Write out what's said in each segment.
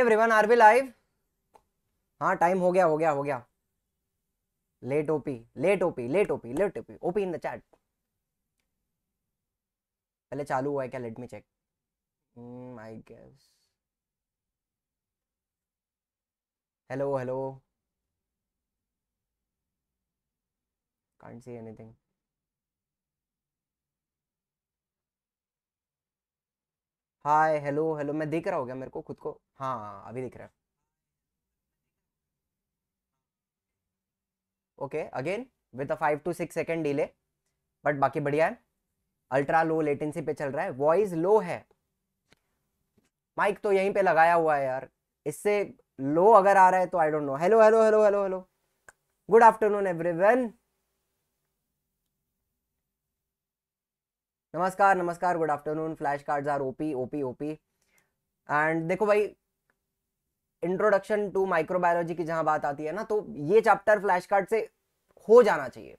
Everyone are we live हाँ time हो गया हो गया हो गया let OP let OP let OP let OP OP in the chat पहले चालू हुआ है क्या let me check I guess hello hello can't see anything hi hello hello मैं देख रहा हो गया मेरे को खुद को हाँ अभी दिख रहा है okay again with a five two six second delay but बाकी बढ़िया है अल्ट्रा लो लेटेंसी पे चल रहा है वॉइस लो है माइक तो यहीं पे लगाया हुआ है यार इससे लो अगर आ रहा है तो I don't know hello hello hello hello hello good afternoon everyone नमस्कार नमस्कार good afternoon flash cards are OP OP OP and देखो भाई इंट्रोडक्शन टू माइक्रोबायोलॉजी की जहां बात आती है ना तो ये चैप्टर फ्लैश कार्ड से हो जाना चाहिए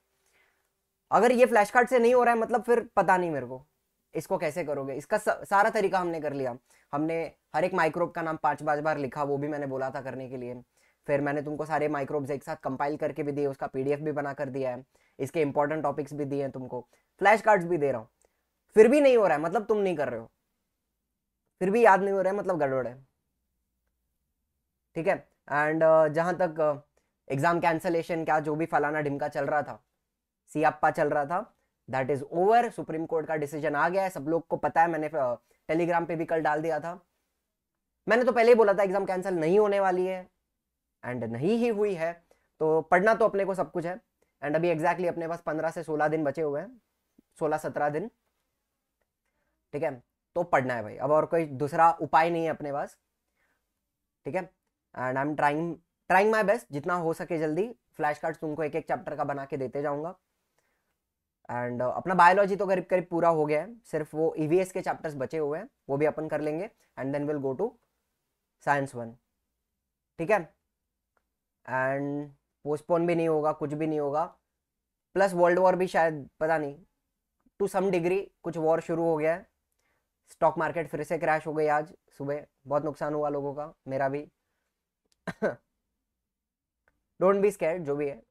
अगर ये फ्लैश कार्ड से नहीं हो रहा है मतलब फिर पता नहीं मेरे को इसको कैसे करोगे इसका सारा तरीका हमने कर लिया हमने हर एक माइक्रोब का नाम पांच पांच बार लिखा वो भी मैंने बोला था करने के लिए फिर मैंने तुमको सारे माइक्रोब्स एक साथ कंपाइल करके भी दिए उसका पीडीएफ भी बना कर दिया है इसके इंपॉर्टेंट टॉपिक्स भी दिए हैं तुमको फ्लैश कार्ड्स भी दे रहा हूँ फिर भी नहीं हो रहा है मतलब तुम नहीं कर रहे हो फिर भी याद नहीं हो रहा है मतलब गड़बड़ है ठीक है एंड uh, जहां तक एग्ज़ाम uh, कैंसलेशन का जो भी फलाना ढिमका चल रहा था सियाप्पा चल रहा था that is over Supreme Court का डिसीजन आ गया है सब लोग को पता है मैंने uh, टेलीग्राम पे भी कल डाल दिया था मैंने तो पहले ही बोला था एग्ज़ाम कैंसिल नहीं होने वाली है एंड नहीं ही हुई है तो पढ़ना तो अपने को सब कुछ है एंड अभी एग्जैक्टली exactly अपने पास पंद्रह से सोलह दिन बचे हुए हैं सोलह सत्रह दिन ठीक है तो पढ़ना है भाई अब और कोई दूसरा उपाय नहीं है अपने पास ठीक है and I am trying trying my best जितना हो सके जल्दी फ्लैश कार्ड तुमको एक एक चैप्टर का बना के देते जाऊँगा एंड uh, अपना बायोलॉजी तो करीब करीब पूरा हो गया है सिर्फ वो ई e के चैप्टर्स बचे हुए हैं वो भी अपन कर लेंगे and then will go to science one ठीक है एंड पोस्टपोन भी नहीं होगा कुछ भी नहीं होगा प्लस वर्ल्ड वॉर भी शायद पता नहीं टू सम डिग्री कुछ वॉर शुरू हो गया है स्टॉक मार्केट फिर से क्रैश हो गई आज सुबह बहुत नुकसान हुआ लोगों का मेरा भी डोंट बी स्केयर जो भी है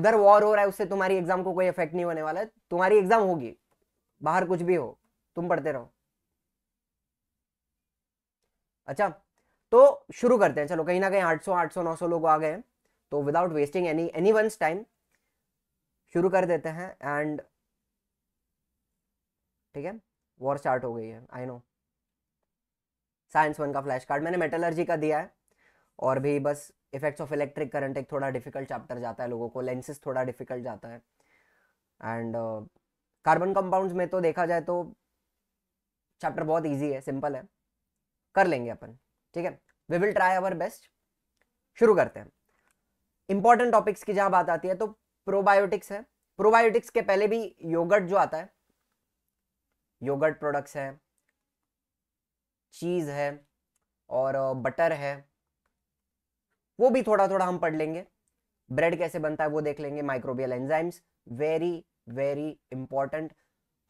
उधर वॉर हो रहा है उससे तुम्हारी एग्जाम को कोई इफेक्ट नहीं होने वाला है तुम्हारी एग्जाम होगी बाहर कुछ भी हो तुम पढ़ते रहो अच्छा तो शुरू करते हैं चलो कहीं ना कहीं 800 800 900 लोग आ गए हैं तो without wasting any any one's time शुरू कर देते हैं एंड ठीक है वॉर स्टार्ट हो गई है आई नो साइंस वन का फ्लैश कार्ड मैंने मेटलर्जी का दिया है और भी बस इफेक्ट्स ऑफ इलेक्ट्रिक करंट एक थोड़ा डिफिकल्ट चैप्टर जाता है लोगों को लेंसेज थोड़ा डिफिकल्ट जाता है एंड कार्बन कंपाउंड्स में तो देखा जाए तो चैप्टर बहुत ईजी है सिंपल है कर लेंगे अपन ठीक है we will try our best शुरू करते हैं इंपॉर्टेंट टॉपिक्स की जहाँ बात आती है तो प्रोबायोटिक्स है प्रोबायोटिक्स के पहले भी योगर्ट जो आता है योगर्ट प्रोडक्ट्स है चीज़ है और बटर uh, है वो भी थोड़ा थोड़ा हम पढ़ लेंगे ब्रेड कैसे बनता है वो देख लेंगे microbial enzymes very very important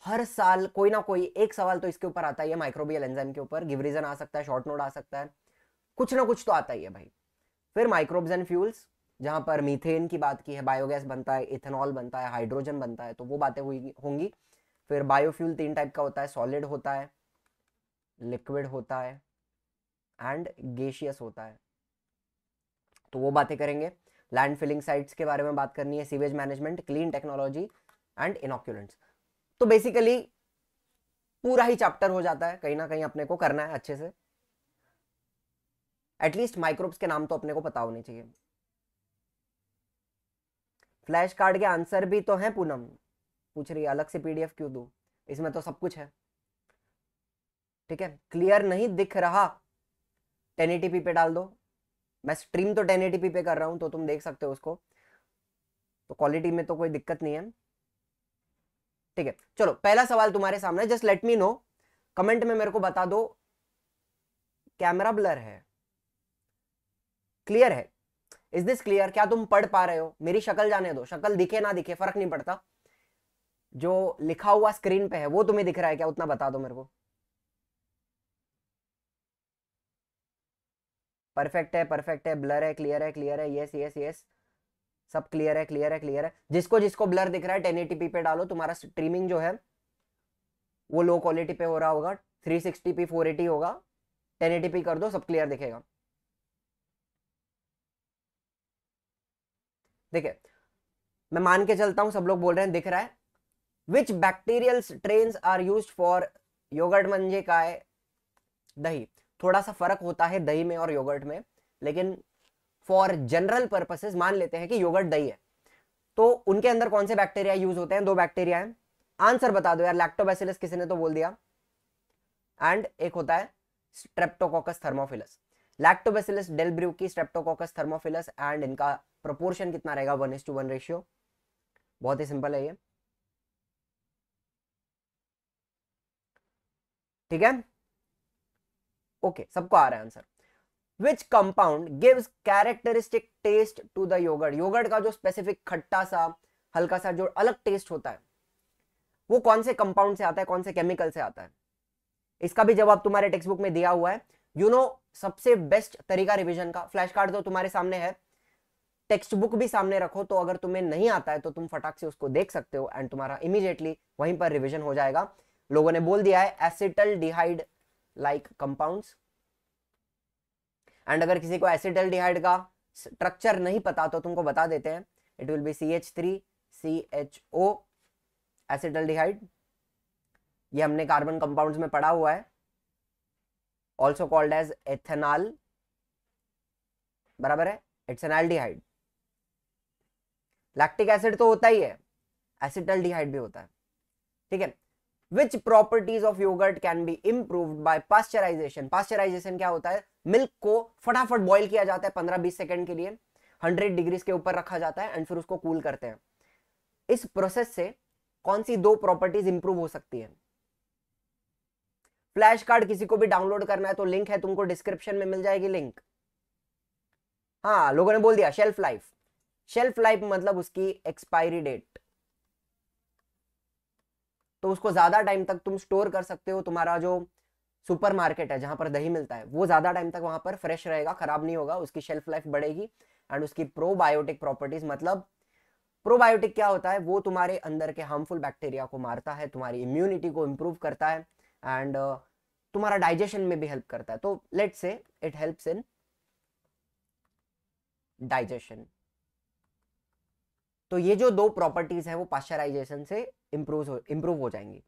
हर साल कोई ना कोई एक सवाल तो इसके ऊपर आता ही है माइक्रोबियल एंजाइम के ऊपर गिव रीजन आ सकता है शॉर्ट नोट आ सकता है कुछ ना कुछ तो आता ही है भाई फिर माइक्रोब्स एंड फ्यूल्स जहां पर मीथेन की बात की है बायोगैस बनता है इथेनॉल बनता है हाइड्रोजन बनता है तो वो बातें हुई होंगी फिर बायोफ्यूल तीन टाइप का होता है सॉलिड होता है लिक्विड होता है एंड गेशियस होता है तो वो बातें करेंगे लैंड फिलिंग साइट्स के बारे में बात करनी है sewage management clean technology and inoculants तो बेसिकली पूरा ही चैप्टर हो जाता है कहीं ना कहीं अपने को करना है अच्छे से एटलीस्ट माइक्रोब्स के नाम तो अपने को पता होने चाहिए फ्लैश कार्ड के आंसर भी तो हैं पूनम पूछ रही है अलग से पीडीएफ क्यों दू इसमें तो सब कुछ है ठीक है क्लियर नहीं दिख रहा टेन पे डाल दो मैं स्ट्रीम तो 1080p पे कर रहा हूँ तो तुम देख सकते हो उसको तो क्वालिटी में तो कोई दिक्कत नहीं है ठीक है चलो पहला सवाल तुम्हारे सामने just let me know comment में मेरे को बता दो कैमरा ब्लर है क्लियर है इज दिस क्लियर क्या तुम पढ़ पा रहे हो मेरी शक्ल जाने दो शक्ल दिखे ना दिखे फर्क नहीं पड़ता जो लिखा हुआ स्क्रीन पे है वो तुम्हें दिख रहा है क्या उतना बता दो मेरे को परफेक्ट है परफेक्ट है ब्लर है क्लियर है क्लियर है यस यस यस सब क्लियर है क्लियर है क्लियर है जिसको जिसको ब्लर दिख रहा है टेन पे डालो तुम्हारा स्ट्रीमिंग जो है वो लो क्वालिटी पे हो रहा होगा three sixty P four eighty होगा टेन पी कर दो सब क्लियर दिखेगा देखे मैं मान के चलता हूं सब लोग बोल रहे हैं दिख रहा है which bacterial strain are use for yogurt मंजे है दही थोड़ा सा फर्क होता है दही में और योगर्ट में लेकिन फॉर जनरल पर्पसेस मान लेते हैं कि योगर्ट दही है तो उनके अंदर कौन से बैक्टीरिया यूज होते हैं दो बैक्टीरिया हैं आंसर बता दो यार लैक्टोबैसिलस किसी ने तो बोल दिया एंड एक होता है Streptococcus thermophilus lactobacillus delbrueckii streptococcus thermophilus and इनका प्रोपोर्शन कितना रहेगा one is to one ratio बहुत ही सिंपल है ये ठीक है ओके okay, सबको आ रहा है answer which compound gives characteristic taste to the yogurt yogurt का जो स्पेसिफिक खट्टा सा हल्का सा जो अलग टेस्ट होता है वो कौन से कंपाउंड से आता है कौन से केमिकल से आता है इसका भी जवाब तुम्हारे टेक्स्ट बुक में दिया हुआ है यू you नो know, सबसे बेस्ट तरीका रिवीजन का फ्लैश कार्ड तो तुम्हारे सामने है टेक्स्ट बुक भी सामने रखो तो अगर तुम्हें नहीं आता है तो तुम फटाक से उसको देख सकते हो एंड तुम्हारा इमीडिएटली वहीं पर रिविजन हो जाएगा लोगों ने बोल दिया है acetaldehyde like compounds and अगर किसी को एसिडल डिहाइड का स्ट्रक्चर नहीं पता तो तुमको बता देते हैं it will be C H three C H O acetaldehyde ये हमने कार्बन कंपाउंड्स में पढ़ा हुआ है ऑल्सो कॉल्ड एज एथेनॉल बराबर है इट्स डिहाइड लैक्टिक एसिड तो होता ही है एसिटल डिहाइड भी होता है ठीक है which properties of yogurt can be improved by pasteurization pasteurization क्या होता है मिल्क को फटाफट बॉईल किया जाता है पंद्रह बीस सेकेंड के लिए हंड्रेड डिग्रीज के ऊपर रखा जाता है एंड फिर उसको कूल करते हैं इस प्रोसेस से कौन सी दो प्रॉपर्टीज इंप्रूव हो सकती है फ्लैश कार्ड किसी को भी डाउनलोड करना है तो लिंक है तुमको डिस्क्रिप्शन में मिल जाएगी लिंक हाँ लोगों ने बोल दिया शेल्फ लाइफ शेल्फ लाइफ मतलब उसकी एक्सपायरी डेट तो उसको ज़्यादा टाइम तक तुम स्टोर कर सकते हो तुम्हारा जो सुपर मार्केट है जहां पर दही मिलता है वो ज़्यादा टाइम तक वहां पर फ्रेश रहेगा ख़राब नहीं होगा उसकी शेल्फ लाइफ बढ़ेगी एंड उसकी प्रोबायोटिक प्रॉपर्टीज़ मतलब प्रोबायोटिक क्या होता है वो तुम्हारे अंदर के हार्मफुल बैक्टीरिया को मारता है तुम्हारी इम्यूनिटी को इम्प्रूव करता है एंड uh, तुम्हारा डाइजेशन में भी हेल्प करता है तो लेट से इट हेल्प्स इन डाइजेशन तो ये जो दो प्रॉपर्टीज है वो पाश्चराइजेशन से इंप्रूव इंप्रूव हो जाएंगी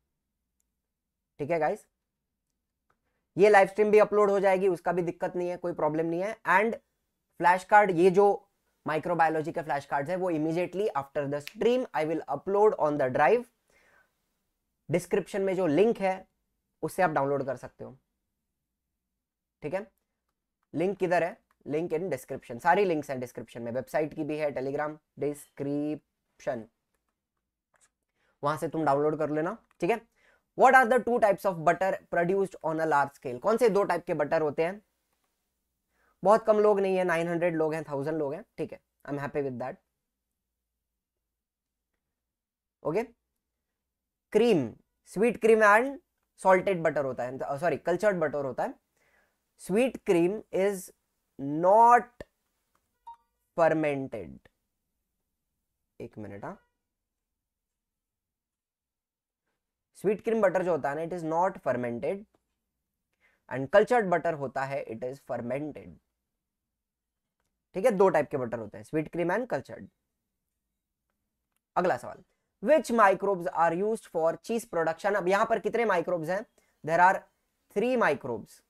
ठीक है गाइस ये लाइव स्ट्रीम भी अपलोड हो जाएगी उसका भी दिक्कत नहीं है कोई प्रॉब्लम नहीं है एंड फ्लैश कार्ड ये जो माइक्रोबायोलॉजी के फ्लैश कार्ड है वो immediately after the stream I will upload on the drive description में जो लिंक है उससे आप डाउनलोड कर सकते हो ठीक है लिंक किधर है लिंक इन डिस्क्रिप्शन सारी लिंक्स हैं डिस्क्रिप्शन में वेबसाइट की भी है टेलीग्राम डिस्क्रिप्शन वहां से तुम डाउनलोड कर लेना ठीक है what are the two types of butter produced on a large scale कौन से दो टाइप के बटर होते हैं बहुत कम लोग नहीं है नाइन हंड्रेड लोग हैं थाउजेंड लोग हैं ठीक है I am happy with that okay cream sweet cream and salted butter होता है सॉरी कल्चर्ड बटर होता है sweet cream is not fermented एक मिनट हाँ स्वीट क्रीम बटर जो होता है ना it is not fermented and cultured butter होता है इट इज फर्मेंटेड ठीक है दो टाइप के बटर होते हैं स्वीट क्रीम एंड कल्चर्ड अगला सवाल which microbes are use for cheese production अब यहां पर कितने माइक्रोब्स हैं देर आर थ्री माइक्रोब्स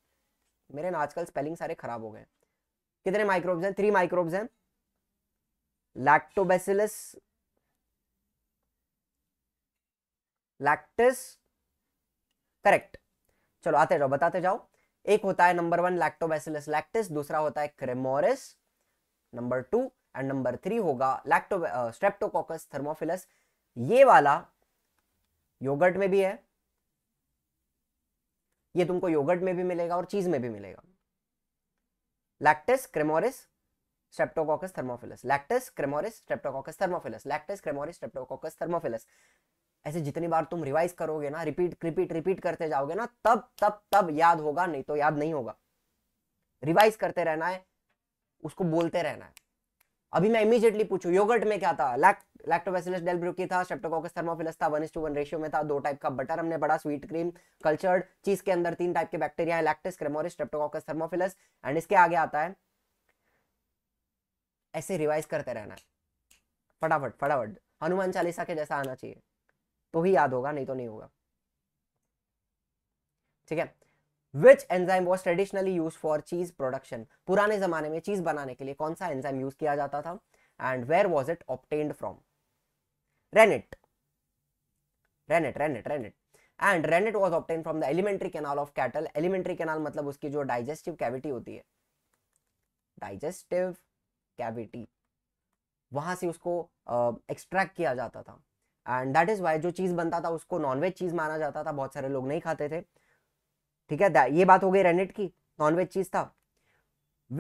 मेरे ना आजकल स्पेलिंग सारे खराब हो गए कितने माइक्रोब्स हैं थ्री माइक्रोब्स हैं लैक्टोबेसिलस लैक्टिस करेक्ट चलो आते जाओ बताते जाओ एक होता है नंबर वन लैक्टोबैसिलस लैक्टिस दूसरा होता है cremoris number two and number three होगा लैक्टो स्ट्रेप्टोकोकस थर्मोफिलस ये वाला योगर्ट में भी है ये तुमको योगर्ट में भी मिलेगा और चीज में भी मिलेगा lactis cremoris Streptococcus thermophilus lactis cremoris Streptococcus thermophilus lactis cremoris Streptococcus thermophilus ऐसे जितनी बार तुम रिवाइज करोगे ना रिपीट रिपीट रिपीट करते जाओगे ना तब तब तब याद होगा नहीं तो याद नहीं होगा रिवाइज करते रहना है उसको बोलते रहना है अभी मैं इमीजिएटली पूछू योगर्ट में क्या था लैक्टोबैसिलस डेलब्रुकी था स्ट्रेप्टोकोकस थर्मोफिलस था 1:1 रेशियो में था दो टाइप का बटर हमने पढ़ा स्वीट क्रीम कल्चर्ड चीज के अंदर तीन टाइप के बैक्टीरिया है lactis cremoris Streptococcus thermophilus and इसके आगे आता है ऐसे रिवाइज करते रहना फटाफट फटाफट हनुमान चालीसा के जैसा आना चाहिए तो ही याद होगा नहीं तो नहीं होगा ठीक है which enzyme was traditionally use for cheese production पुराने जमाने में चीज बनाने के लिए कौन सा एंजाइम यूज किया जाता था and where was it obtained from rennet rennet rennet rennet and rennet was obtain from the alimentary canal of cattle alimentary canal मतलब उसकी जो डाइजेस्टिव कैविटी होती है डाइजेस्टिव कैविटी वहां से उसको एक्सट्रैक्ट uh, किया जाता था एंड दैट इज वाई जो चीज बनता था उसको नॉनवेज चीज माना जाता था बहुत सारे लोग नहीं खाते थे ठीक है ये बात हो गई रेनेट की नॉनवेज चीज था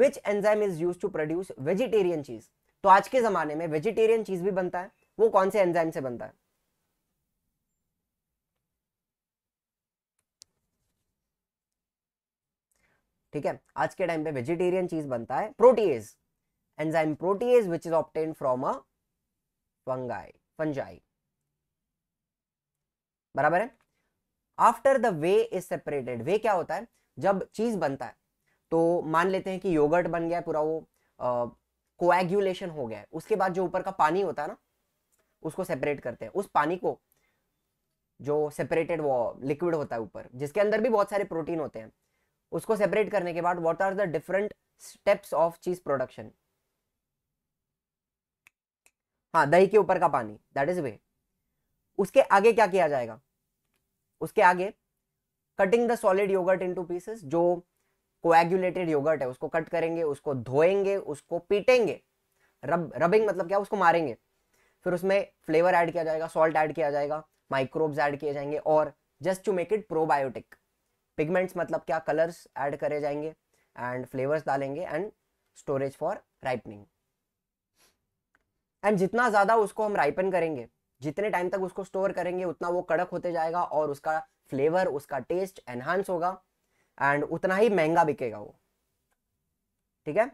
which enzyme is use to produce vegetarian cheese तो आज के जमाने में वेजिटेरियन चीज भी बनता है वो कौन से एंजाइम से बनता है ठीक है आज के टाइम पे वेजिटेरियन चीज बनता है protease enzyme protease which is obtain from a fungi fungi बराबर है after the whey is separated whey क्या होता है जब चीज बनता है तो मान लेते हैं कि योगर्ट बन गया पूरा वो कोएगुलेशन हो गया है उसके बाद जो ऊपर का पानी होता है ना उसको सेपरेट करते हैं उस पानी को जो सेपरेटेड वो लिक्विड होता है ऊपर जिसके अंदर भी बहुत सारे प्रोटीन होते हैं उसको सेपरेट करने के बाद what are the different steps of cheese production हाँ दही के ऊपर का पानी दैट इज वे उसके आगे क्या किया जाएगा उसके आगे cutting the solid yoghurt into pieces जो कोएगुलेटेड योगर्ट है उसको कट करेंगे उसको धोएंगे उसको पीटेंगे रब रबिंग मतलब क्या उसको मारेंगे फिर उसमें फ्लेवर ऐड किया जाएगा सॉल्ट ऐड किया जाएगा माइक्रोब्स ऐड किए जाएंगे और just to make it probiotic pigments मतलब क्या कलर्स ऐड करे जाएंगे एंड फ्लेवर्स डालेंगे and storage for ripening and जितना ज़्यादा उसको हम राइपन करेंगे जितने टाइम तक उसको स्टोर करेंगे उतना वो कड़क होते जाएगा और उसका फ्लेवर उसका टेस्ट एनहांस होगा एंड उतना ही महंगा बिकेगा वो ठीक है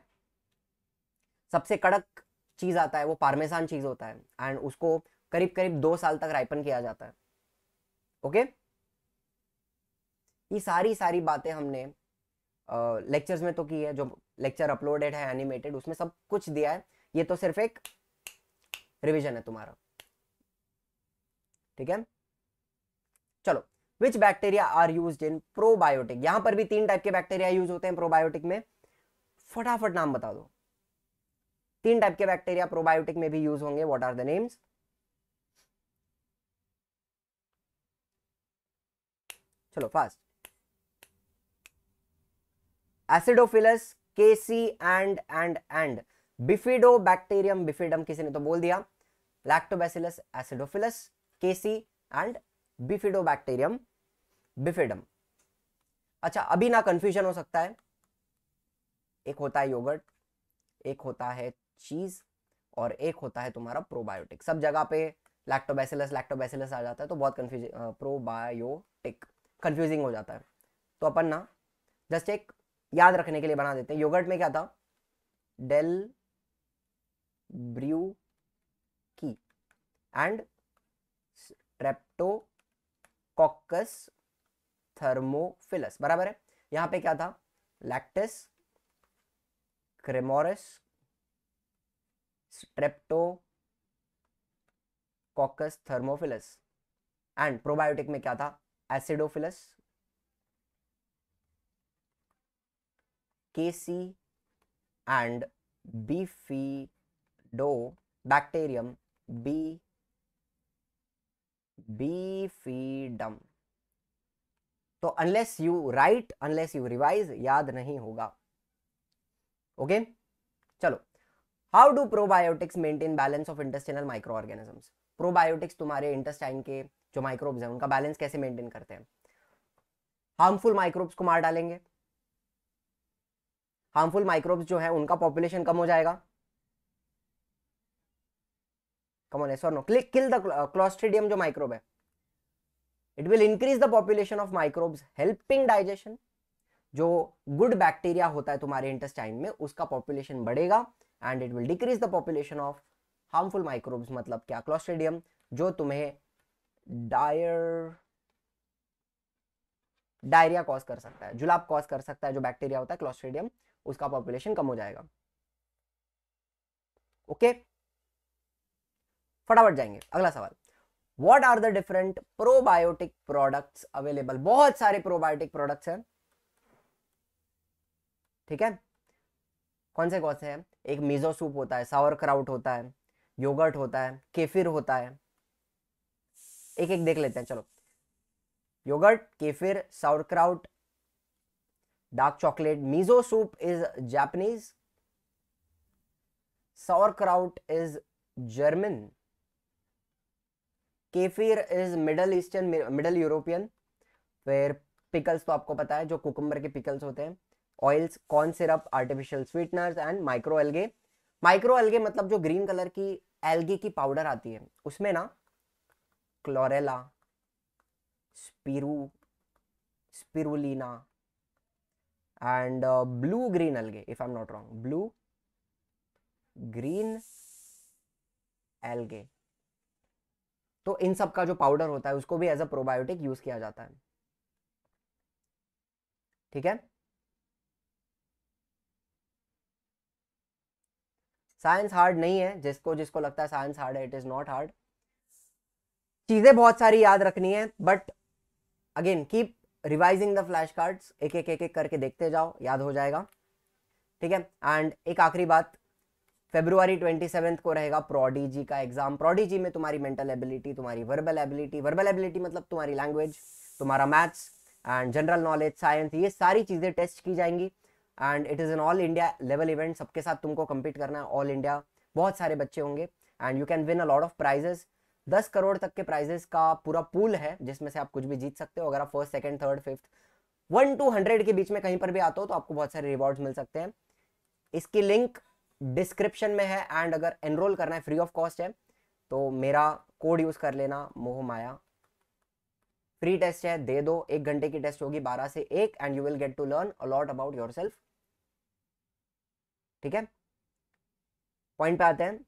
सबसे कड़क चीज़ आता है वो पारमेसान चीज़ होता है एंड उसको करीब करीब दो साल तक राइपन किया जाता है ओके ये सारी सारी बातें हमने लेक्चर्स में तो की है जो लेक्चर अपलोडेड है एनिमेटेड उसमें सब कुछ दिया है ये तो सिर्फ एक रिविजन है तुम्हारा ठीक है चलो which bacteria are use in probiotic यहां पर भी तीन टाइप के बैक्टीरिया यूज होते हैं प्रोबायोटिक में फटाफट नाम बता दो तीन टाइप के बैक्टीरिया प्रोबायोटिक में भी यूज होंगे वॉट आर द नेम्स चलो fast acidophilus casei and and and Bifidobacterium bifidum किसी ने तो बोल दिया Lactobacillus acidophilus casei and Bifidobacterium bifidum अच्छा अभी ना कंफ्यूजन हो सकता है एक होता है योगर्ट एक होता है चीज और एक होता है तुम्हारा प्रोबायोटिक सब जगह पे लैक्टोबैसिलस लैक्टोबैसिलस आ जाता है तो बहुत कंफ्यूज प्रोबायोटिक कंफ्यूजिंग हो जाता है तो अपन ना जस्ट एक याद रखने के लिए बना देते हैं योगर्ट में क्या था delbrueckii and Streptococcus thermophilus बराबर है यहां पे क्या था lactis cremoris Streptococcus thermophilus and probiotic में क्या था acidophilus casei and Bifidobacterium bifidum तो unless you write unless you revise याद नहीं होगा ओके okay? चलो how do probiotics maintain balance of intestinal microorganisms probiotics तुम्हारे intestine के जो माइक्रोब्स हैं उनका बैलेंस कैसे मेंटेन करते हैं हार्मफुल माइक्रोब्स को मार डालेंगे हार्मफुल माइक्रोब्स जो है उनका पॉपुलेशन कम हो जाएगा कमोन एस और नो क्लिक किल द क्लॉस्ट्रीडियम जो माइक्रोब है it will increase the population of microbes helping digestion जो गुड बैक्टीरिया होता है तुम्हारे इंटेस्टाइन में उसका पॉपुलेशन बढ़ेगा and it will decrease the population of harmful microbes मतलब क्या क्लॉस्ट्रीडियम जो तुम्हें डायर डायरिया कॉज कर सकता है जुलाब कॉज कर सकता है जो बैक्टीरिया होता है क्लॉस्ट्रीडियम उसका पॉपुलेशन कम हो जाएगा ओके okay? फटाफट जाएंगे अगला सवाल what are the different probiotic product available बहुत सारे प्रोबायोटिक प्रोडक्ट हैं ठीक है कौन से कौन से हैं एक मिजो सूप होता है सावर क्राउट होता है योगर्ट होता है केफिर होता है एक एक देख लेते हैं चलो yoghurt kefir sauerkraut dark chocolate miso soup is sauerkraut is German kefir is Middle Eastern Middle European फिर पिकल्स तो आपको पता है जो कुकुम्बर के पिकल्स होते हैं oils corn syrup artificial sweeteners and microalgae microalgae मतलब जो ग्रीन कलर की एल्गे की पाउडर आती है उसमें ना chlorella spiru spirulina and blue green algae if I am not wrong blue green algae तो इन सब का जो पाउडर होता है उसको भी एज अ प्रोबायोटिक यूज किया जाता है ठीक है साइंस हार्ड नहीं है जिसको जिसको लगता है साइंस हार्ड है इट इज नॉट हार्ड चीजें बहुत सारी याद रखनी है but again keep revising the flash card एक एक एक करके देखते जाओ याद हो जाएगा ठीक है एंड एक आखिरी बात फेब्रुआरी ट्वेंटी सेवन को रहेगा प्रोडीजी का एग्जाम प्रोडीजी में तुम्हारी मेंटल एबिलिटी तुम्हारी वर्बल एबिलिटी वर्बल एबिलिटी मतलब तुम्हारी लैंग्वेज तुम्हारा maths and general knowledge science ये सारी चीज़ें टेस्ट की जाएंगी and it is an all India level event सबके साथ तुमको कम्पीट करना है ऑल इंडिया बहुत सारे बच्चे होंगे and you can win a lot of prizes दस करोड़ तक के प्राइजेस का पूरा पूल है जिसमें से आप कुछ भी जीत सकते हो अगर आप first second third fifth one two hundred के बीच में कहीं पर भी आते हो तो आपको बहुत सारे रिवॉर्ड्स मिल सकते हैं इसकी लिंक डिस्क्रिप्शन में है एंड अगर एनरोल करना है फ्री ऑफ कॉस्ट है तो मेरा कोड यूज़ कर लेना मोह माया फ्री टेस्ट है दे दो एक घंटे की टेस्ट होगी बारह से एक and you will get to learn a lot about yourself ठीक है पॉइंट पे आते हैं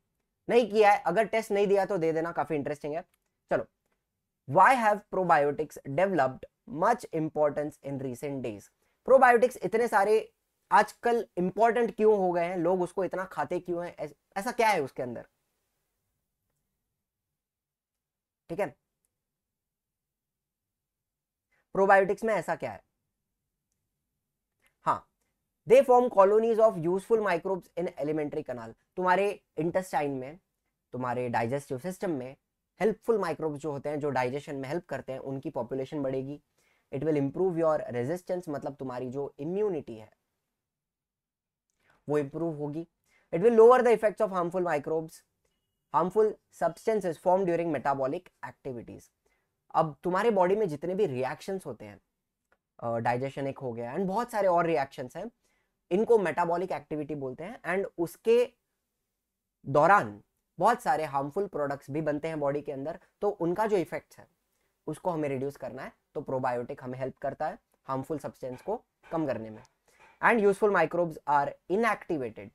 नहीं किया है अगर टेस्ट नहीं दिया तो दे देना काफी इंटरेस्टिंग है चलो why have probiotics developed much importance in recent days probiotics इतने सारे आजकल इंपॉर्टेंट क्यों हो गए हैं लोग उसको इतना खाते क्यों हैं ऐसा क्या है उसके अंदर ठीक है प्रोबायोटिक्स में ऐसा क्या है हाँ they form colonies of useful microbes in alimentary canal तुम्हारे इंटेस्टाइन में तुम्हारे डाइजेस्टिव सिस्टम में हेल्पफुल माइक्रोब्स जो होते हैं जो डाइजेशन में हेल्प करते हैं उनकी पॉपुलेशन बढ़ेगी it will improve your resistance मतलब तुम्हारी जो इम्यूनिटी है वो इम्प्रूव होगी it will lower the effects of harmful microbes harmful substances form during metabolic activities अब तुम्हारे बॉडी में जितने भी रिएक्शन होते हैं डाइजेशन uh, एक हो गया एंड बहुत सारे और रिएक्शन हैं इनको मेटाबॉलिक एक्टिविटी बोलते हैं एंड उसके दौरान बहुत सारे हार्मफुल प्रोडक्ट्स भी बनते हैं बॉडी के अंदर तो उनका जो इफेक्ट्स है उसको हमें रिड्यूस करना है तो प्रोबायोटिक हमें हेल्प करता है हार्मफुल सब्सटेंस को कम करने में and useful microbes are inactivated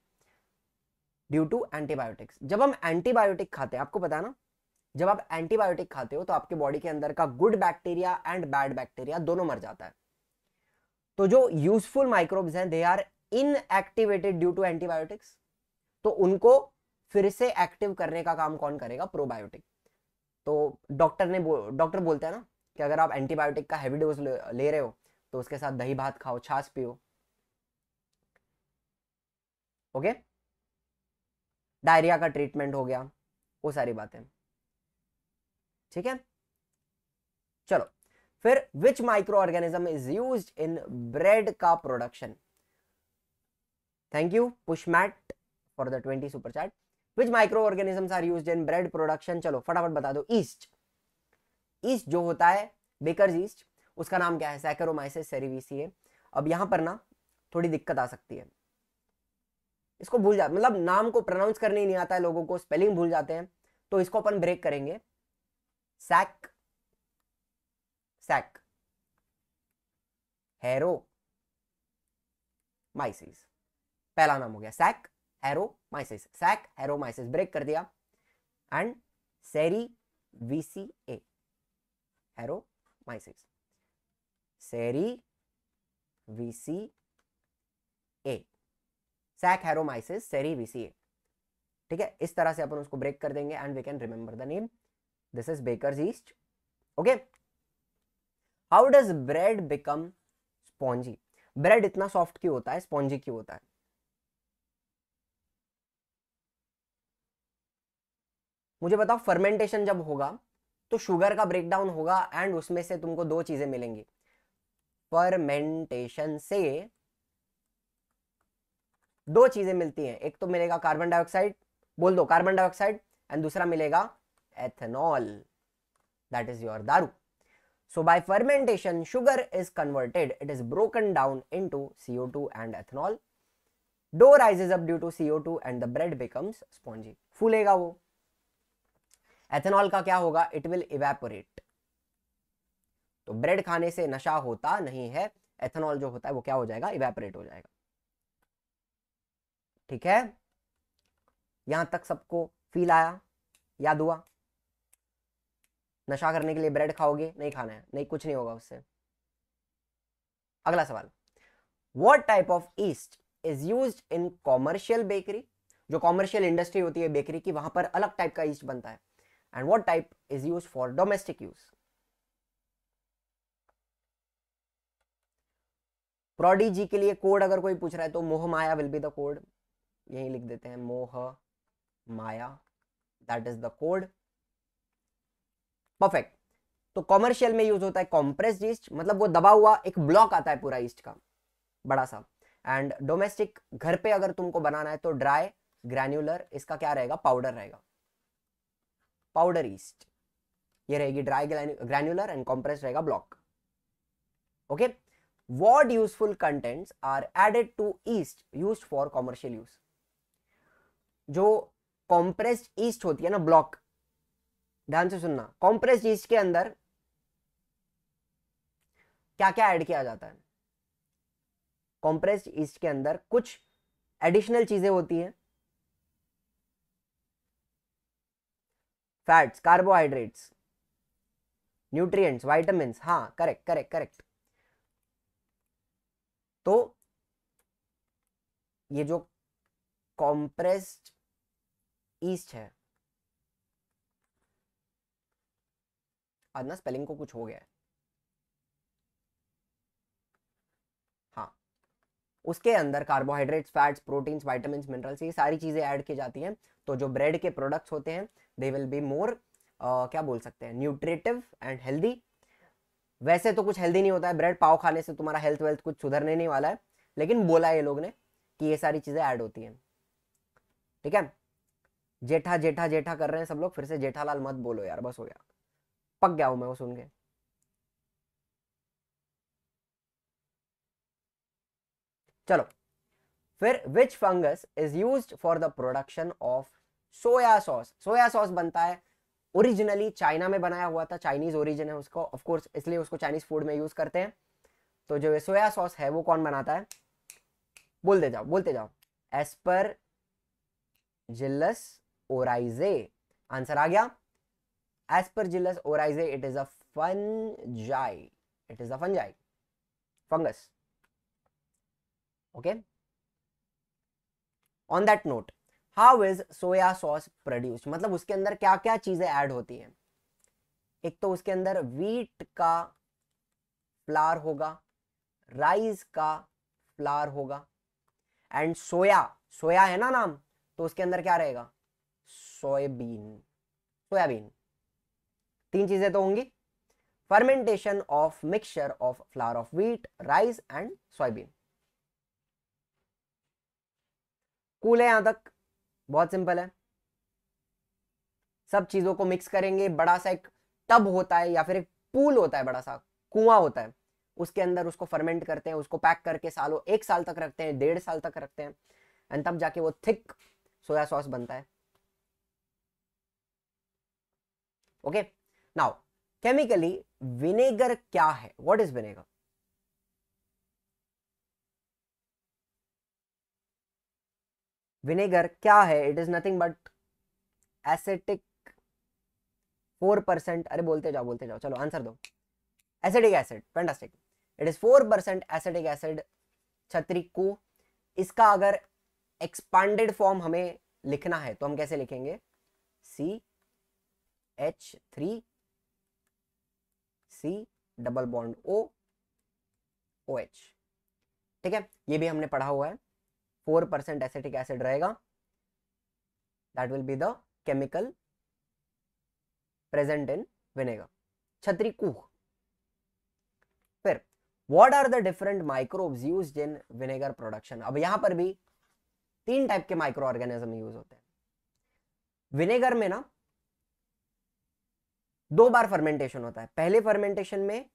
due to antibiotics जब हम एंटीबायोटिक खाते हैं आपको पता ना जब आप एंटीबायोटिक खाते हो तो आपके बॉडी के अंदर का good bacteria and bad bacteria दोनों मर जाता है तो जो यूजफुल माइक्रोब्स हैं they are inactivated due to antibiotics तो उनको फिर से एक्टिव करने का काम कौन करेगा प्रोबायोटिक तो डॉक्टर ने डॉक्टर बोलते हैं ना कि अगर आप एंटीबायोटिक का हैवी डोज ले रहे हो तो उसके साथ दही भात खाओ छाछ पियो ओके डायरिया का ट्रीटमेंट हो गया वो सारी बातें ठीक है चलो फिर which microorganism is use in bread का प्रोडक्शन थैंक यू पुशमैट for the twenty super chat which microorganism are use in bread production चलो फटाफट बता दो ईस्ट ईस्ट जो होता है बेकर ईस्ट उसका नाम क्या है सैकरोमाइसिस सेरिविसी अब यहां पर ना थोड़ी दिक्कत आ सकती है इसको भूल जाते मतलब नाम को प्रोनाउंस करने ही नहीं आता है लोगों को स्पेलिंग भूल जाते हैं तो इसको अपन ब्रेक करेंगे सैक सैक हैरो माइसिस पहला नाम हो गया Saccharomyces Saccharomyces break कर दिया and cerevisiae Saccharomyces cerevisiae Saccharomyces cerevisiae ठीक है इस तरह से अपन उसको ब्रेक कर देंगे and we can remember the name this is baker's yeast okay how does bread become spongy bread इतना सॉफ्ट क्यों होता है स्पॉन्जी क्यों होता है मुझे बताओ फर्मेंटेशन जब होगा तो शुगर का ब्रेकडाउन होगा एंड उसमें से तुमको दो चीजें मिलेंगी फर्मेंटेशन से दो चीज़ें मिलती हैं एक तो मिलेगा कार्बन डाइऑक्साइड बोल दो कार्बन डाइऑक्साइड एंड दूसरा मिलेगा एथेनॉल दैट इज योर दारू So by fermentation, sugar is converted. It is broken down into CO2 and ethanol. Dough rises up due to to and the bread becomes spongy फूलेगा वो ethanol का क्या होगा it will evaporate तो bread खाने से नशा होता नहीं है एथेनॉल जो होता है वो क्या हो जाएगा इवेपोरेट हो जाएगा ठीक है यहां तक सबको फील आया याद हुआ नशा करने के लिए ब्रेड खाओगे नहीं खाना है नहीं कुछ नहीं होगा उससे अगला सवाल what type of yeast is use in commercial bakery जो कॉमर्शियल इंडस्ट्री होती है बेकरी की वहां पर अलग टाइप का ईस्ट बनता है and what type is use for domestic use Prodigy के लिए कोड अगर कोई पूछ रहा है तो मोहमाया विल बी द कोड यही लिख देते हैं मोह माया that is the code perfect तो कॉमर्शियल में यूज होता है कॉम्प्रेस ईस्ट मतलब वो दबा हुआ एक ब्लॉक आता है पूरा ईस्ट का बड़ा सा एंड डोमेस्टिक घर पे अगर तुमको बनाना है तो ड्राई ग्रैन्युलर इसका क्या रहेगा पाउडर रहेगा पाउडर ईस्ट ये रहेगी ड्राई ग्रेन्यूलर एंड कॉम्प्रेस रहेगा block okay what useful contents are added to yeast use for commercial use जो कॉम्प्रेस्ड ईस्ट होती है ना ब्लॉक ध्यान से सुनना कॉम्प्रेस्ड ईस्ट के अंदर क्या क्या ऐड किया जाता है कॉम्प्रेस्ड ईस्ट के अंदर कुछ एडिशनल चीजें होती हैं फैट्स कार्बोहाइड्रेट्स न्यूट्रिएंट्स वाइटामिन हाँ करेक्ट करेक्ट करेक्ट तो ये जो कॉम्प्रेस्ड ईस्ट है आज ना स्पेलिंग को कुछ हो गया है हाँ उसके अंदर carbohydrates fats proteins vitamin minerals ये सारी चीज़ें ऐड की जाती हैं तो जो ब्रेड के प्रोडक्ट्स होते हैं दे विल बी मोर क्या बोल सकते हैं न्यूट्रेटिव एंड हेल्दी वैसे तो कुछ हेल्दी नहीं होता है ब्रेड पाव खाने से तुम्हारा हेल्थ वेल्थ कुछ सुधरने नहीं वाला है लेकिन बोला ये लोग ने कि ये सारी चीज़ें ऐड होती हैं ठीक है जेठा जेठा जेठा कर रहे हैं सब लोग फिर से जेठालाल मत बोलो यार बस हो गया पक गया हूं मैं वो सुन के चलो फिर which fungus is use for the production of soya sauce soya sauce बनता है ओरिजिनली चाइना में बनाया हुआ था चाइनीज ओरिजिन है उसको ऑफ कोर्स इसलिए उसको चाइनीज फूड में यूज करते हैं तो जो ये सोया सॉस है वो कौन बनाता है बोलते जाओ बोलते जाओ एस्पर जिल्लस ओराइजे आंसर आ गया Aspergillus oryzae it is a fungi it is a fungi fungus okay on that note how is soya sauce produce मतलब उसके अंदर क्या क्या चीजें ऐड होती हैं एक तो उसके अंदर वीट का फ्लार होगा राइस का फ्लार होगा एंड सोया सोया है ना नाम तो उसके अंदर क्या रहेगा सोयाबीन सोयाबीन तीन चीजें तो होंगी fermentation of mixture of flour of wheat rice and soybean cool है यहां तक बहुत सिंपल है सब चीजों को मिक्स करेंगे बड़ा सा एक टब होता है या फिर एक पूल होता है बड़ा सा कुआं होता है उसके अंदर उसको फर्मेंट करते हैं उसको पैक करके सालों एक साल तक रखते हैं डेढ़ साल तक रखते हैं एंड तब जाके वो थिक सोया सॉस बनता है ओके नाउ केमिकली विनेगर क्या है व्हाट इज विनेगर विनेगर क्या है it is nothing but acetic four percent अरे बोलते जाओ बोलते जाओ चलो आंसर दो acidic acid fantastic it is four percent acidic acid छतरी को इसका अगर एक्सपांडेड फॉर्म हमें लिखना है तो हम कैसे लिखेंगे C H three C double bond O O H ठीक है ये भी हमने पढ़ा हुआ है फोर परसेंट एसिटिक एसिड रहेगा that will be the chemical present in vinegar छतरी कूह फिर what are the different microbes use in vinegar production अब यहां पर भी तीन टाइप के माइक्रो ऑर्गेनिज्म यूज होते हैं विनेगर में ना दो बार फर्मेंटेशन होता है पहले फर्मेंटेशन में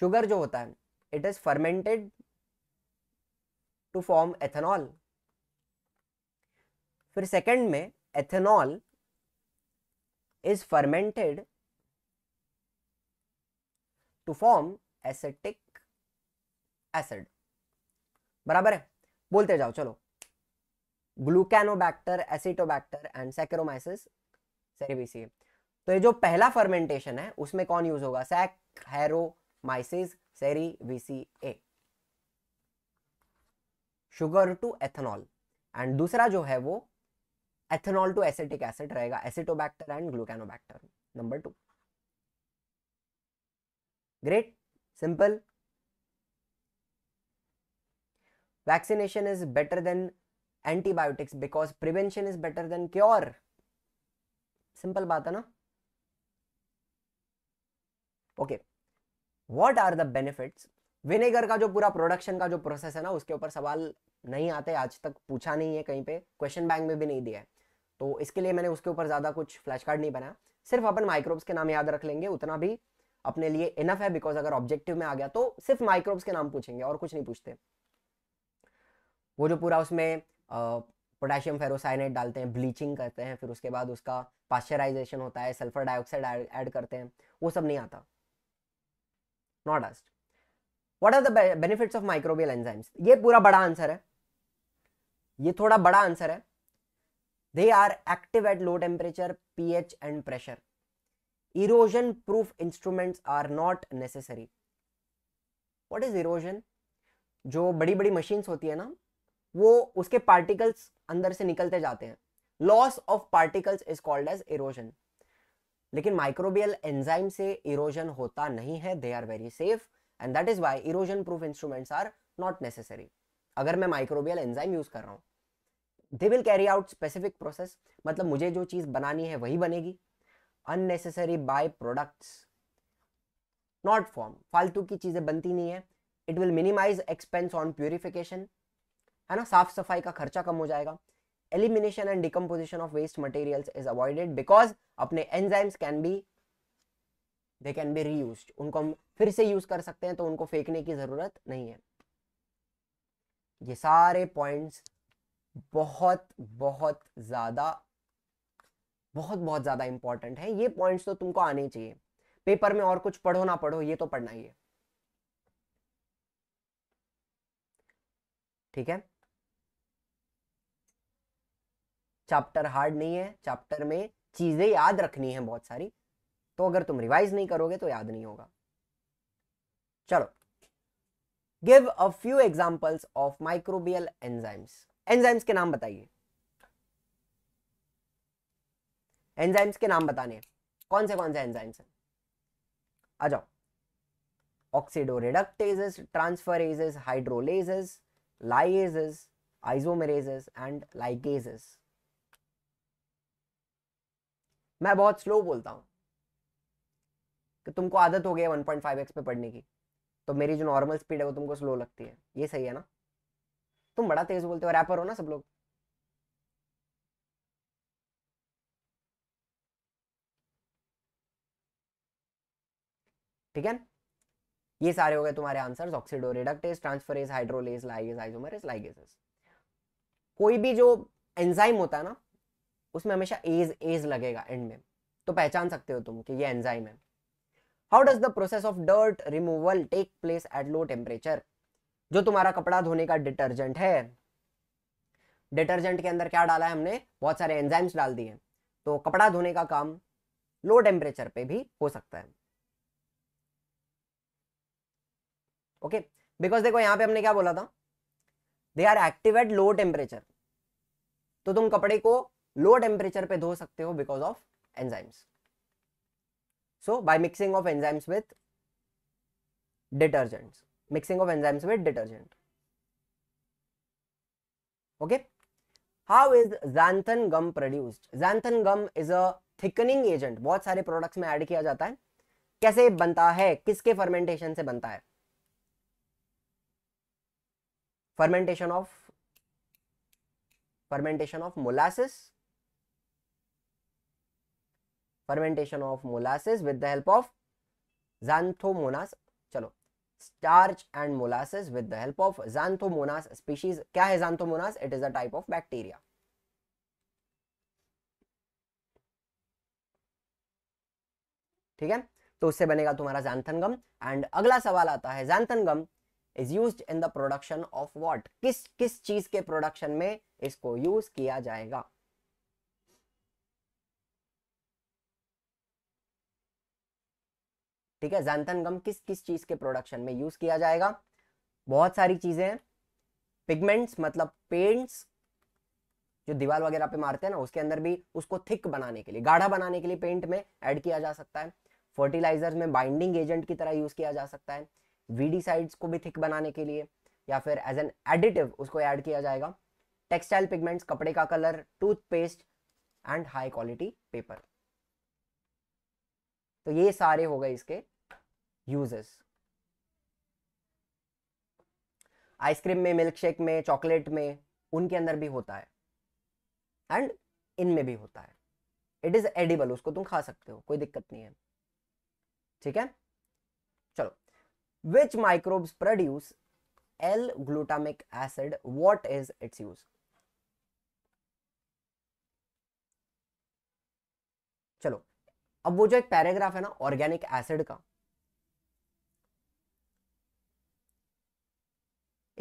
शुगर जो होता है it is fermented to form ethanol फिर सेकंड में ethanol is fermented to form acetic acid बराबर है बोलते जाओ चलो Gluconobacter Acetobacter and Saccharomyces cerevisiae तो ये जो पहला फर्मेंटेशन है उसमें कौन यूज होगा Saccharomyces cerevisiae sugar to ethanol and दूसरा जो है वो एथेनॉल टू एसिटिक एसिड रहेगा Acetobacter and Gluconobacter number two great simple vaccination is better than antibiotics because prevention is better than cure simple बात है ना okay what are the benefits vinegar का जो पूरा प्रोडक्शन का जो प्रोसेस है ना उसके ऊपर सवाल नहीं आते आज तक पूछा नहीं है कहीं पे क्वेश्चन बैंक में भी नहीं दिया है तो इसके लिए मैंने उसके ऊपर ज़्यादा कुछ फ्लैश कार्ड नहीं बनाया सिर्फ अपन माइक्रोब्स के नाम याद रख लेंगे उतना भी अपने लिए इनफ है बिकॉज अगर ऑब्जेक्टिव में आ गया तो सिर्फ माइक्रोब्स के नाम पूछेंगे और कुछ नहीं पूछते वो जो पूरा उसमें पोटेशियम फेरोसाइनेट डालते हैं ब्लीचिंग करते हैं फिर उसके बाद उसका पाश्चराइजेशन होता है सल्फर डाइऑक्साइड ऐड करते हैं वो सब नहीं आता not just what are the benefits of microbial enzymes ये पूरा बड़ा आंसर है ये थोड़ा बड़ा आंसर है they are active at low temperature P H and pressure erosion proof instruments are not necessary what is erosion जो बड़ी बड़ी मशीन्स होती है ना वो उसके पार्टिकल्स अंदर से निकलते जाते हैं loss of particles is called as erosion लेकिन माइक्रोबियल एंजाइम से इरोजन होता नहीं है they are very safe and that is why erosion proof instruments are not necessary अगर मैं माइक्रोबियल एंजाइम यूज कर रहा हूँ they will carry out specific process मतलब मुझे जो चीज बनानी है वही बनेगी unnecessary by products not form फालतू की चीजें बनती नहीं है it will minimise expense on purification है ना साफ सफाई का खर्चा कम हो जाएगा elimination and decomposition of waste material is avoided because अपने enzymes can be they can be reuse उनको हम फिर से यूज कर सकते हैं तो उनको फेंकने की जरूरत नहीं है ये सारे पॉइंट्स बहुत बहुत ज्यादा बहुत बहुत ज्यादा इंपॉर्टेंट है ये पॉइंट्स तो तुमको आने चाहिए पेपर में और कुछ पढ़ो ना पढ़ो ये तो पढ़ना ही है ठीक है चैप्टर हार्ड नहीं है चैप्टर में चीज़ें याद रखनी है बहुत सारी तो अगर तुम रिवाइज नहीं करोगे तो याद नहीं होगा चलो give a few examples of microbial enzymes enzymes के नाम बताइए एंजाइम्स के नाम बताने हैं कौन से कौन से एंजाइम्स हैं आ जाओ oxidoreductases transferases hydrolases lyases isomerases and ligases मैं बहुत स्लो बोलता हूँ कि तुमको आदत हो गया वन पॉइंट फाइव एक्स पे पढ़ने की तो मेरी जो नॉर्मल स्पीड है वो तुमको स्लो लगती है ये सही है ना तुम बड़ा तेज बोलते हो रैपर हो ना सब लोग ठीक है ये सारे हो गए तुम्हारे answers oxido reductase transferase hydrolase ligase isomerase ligase कोई भी जो एंजाइम होता है ना उसमें हमेशा एज एज लगेगा एंड में तो पहचान सकते हो तुम कि ये एंजाइम है how does the process of dirt removal take place at low temperature जो तुम्हारा कपड़ा धोने का डिटर्जेंट है डिटर्जेंट के अंदर क्या डाला है हमने बहुत सारे एंजाइम्स डाल दिए तो कपड़ा धोने का काम लो टेम्परेचर पे भी हो सकता है ओके okay? बिकॉज देखो यहां पे हमने क्या बोला था they are active at low temperature तो तुम कपड़े को लो टेम्परेचर पे धो सकते हो because of enzymes so by mixing of enzymes with detergents mixing of enzymes with detergent okay how is xanthan gum produced xanthan gum is a thickening agent बहुत सारे प्रोडक्ट्स में ऐड किया जाता है कैसे बनता है किसके फर्मेंटेशन से बनता है fermentation of fermentation of molasses fermentation of molasses with the help of Xanthomonas चलो starch and molasses with the help of Xanthomonas species क्या है Xanthomonas it is a type of bacteria ठीक है तो उससे बनेगा तुम्हारा जानथनगम एंड अगला सवाल आता है xanthan gum is use in the production of what किस किस चीज के प्रोडक्शन में इसको यूज किया जाएगा ठीक है जैंथन गम किस किस चीज के प्रोडक्शन में यूज किया जाएगा बहुत सारी चीजें हैं पिगमेंट्स मतलब पेंट्स जो दीवार वगैरह पे मारते हैं ना उसके अंदर भी उसको थिक बनाने के लिए गाढ़ा बनाने के लिए पेंट में ऐड किया जा सकता है फर्टिलाइजर में बाइंडिंग एजेंट की तरह यूज किया जा सकता है वीडीसाइड्स को भी थिक बनाने के लिए या फिर एज एन एडिटिव उसको ऐड किया जाएगा टेक्सटाइल पिगमेंट्स कपड़े का colour toothpaste and high quality paper तो ये सारे हो गए इसके यूजेस आइसक्रीम में मिल्क शेक में चॉकलेट में उनके अंदर भी होता है एंड इनमें भी होता है इट इज एडिबल उसको तुम खा सकते हो कोई दिक्कत नहीं है ठीक है चलो which microbes produce L glutamic acid what is its use चलो अब वो जो एक पैराग्राफ है ना ऑर्गेनिक एसिड का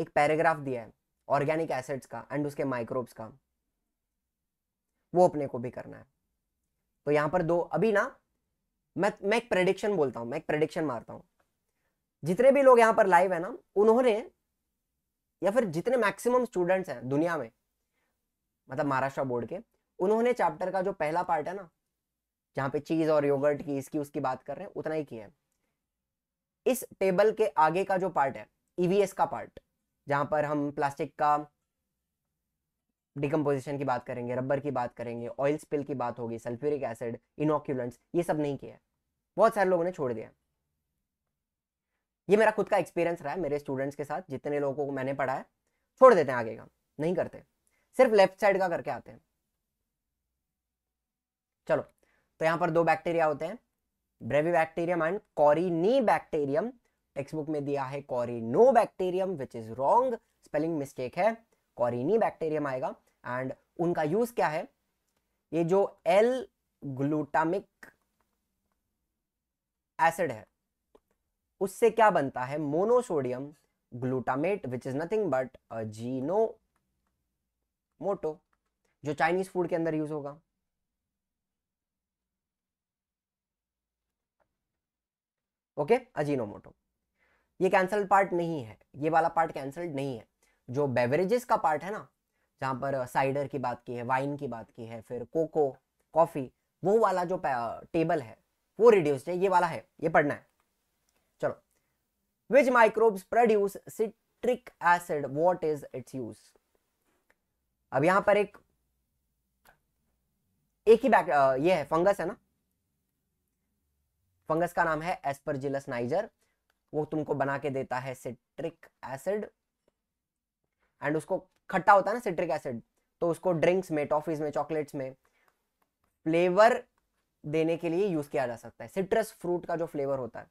एक पैराग्राफ दिया है ऑर्गेनिक एसिड्स का एंड उसके माइक्रोब्स का वो अपने को भी करना है तो यहां पर दो अभी ना मैं मैं एक प्रेडिक्शन बोलता हूं मैं एक प्रेडिक्शन मारता हूं जितने भी लोग यहाँ पर लाइव है ना उन्होंने या फिर जितने मैक्सिमम स्टूडेंट्स हैं दुनिया में मतलब महाराष्ट्र बोर्ड के उन्होंने चैप्टर का जो पहला पार्ट है ना जहां पे चीज़ और योगर्ट की इसकी उसकी बात कर रहे हैं उतना ही किया है इस टेबल के आगे का जो पार्ट है ईवीएस e का पार्ट जहां पर हम प्लास्टिक का डिकम्पोजिशन की बात करेंगे रबर की बात करेंगे ऑयल स्पिल की बात होगी सल्फ्यूरिक एसिड इनोक्यूलेंट्स ये सब नहीं किया है बहुत सारे लोगों ने छोड़ दिया ये मेरा खुद का एक्सपीरियंस रहा है मेरे स्टूडेंट्स के साथ जितने लोगों को मैंने पढ़ा है छोड़ देते हैं आगे का नहीं करते सिर्फ लेफ्ट साइड का करके आते हैं चलो तो यहाँ पर दो बैक्टीरिया होते हैं Brevibacterium and Corynebacterium textbook में दिया है Corynobacterium which is wrong spelling mistake है कॉरिनी बैक्टीरियम आएगा एंड उनका यूज क्या है ये जो एल ग्लूटामिक एसिड है उससे क्या बनता है monosodium glutamate which is nothing but Ajinomoto जो चाइनीज फूड के अंदर यूज होगा ओके अजीनोमोटो ये कैंसल पार्ट नहीं है ये वाला पार्ट कैंसल्ड नहीं है जो बेवरेजेस का पार्ट है ना जहाँ पर साइडर uh, की बात की है वाइन की बात की है फिर कोको कॉफ़ी वो वाला जो टेबल uh, है वो रिड्यूस्ड है ये वाला है ये पढ़ना है चलो which microbes produce citric acid what is its use अब यहां पर एक एक ही बैक uh, ये है फंगस है ना फंगस का नाम है एस्परजिलस नाइजर वो तुमको बना के देता है सिट्रिक एसिड एंड उसको खट्टा होता है ना सिट्रिक एसिड तो उसको ड्रिंक्स में टॉफीज में चॉकलेट्स में फ्लेवर देने के लिए यूज किया जा सकता है सिट्रस फ्रूट का जो फ्लेवर होता है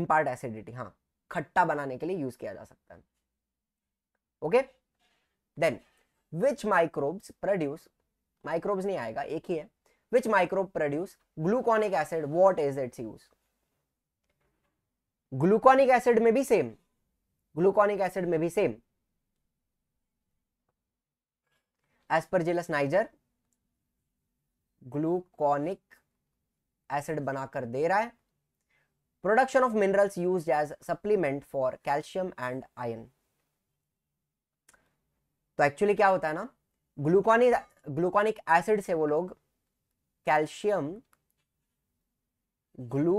इम्पार्ट एसिडिटी हाँ खट्टा बनाने के लिए यूज किया जा सकता है okay then which microbes produce microbes नहीं आएगा एक ही है which microbe produce gluconic acid what is its use gluconic acid में भी सेम ग्लूकोनिक एसिड में भी same Aspergillus niger gluconic acid बनाकर दे रहा है production of minerals use as supplement for calcium and iron तो एक्चुअली क्या होता है ना ग्लूकोनिक ग्लूकॉनिक एसिड से वो लोग कैल्शियम ग्लू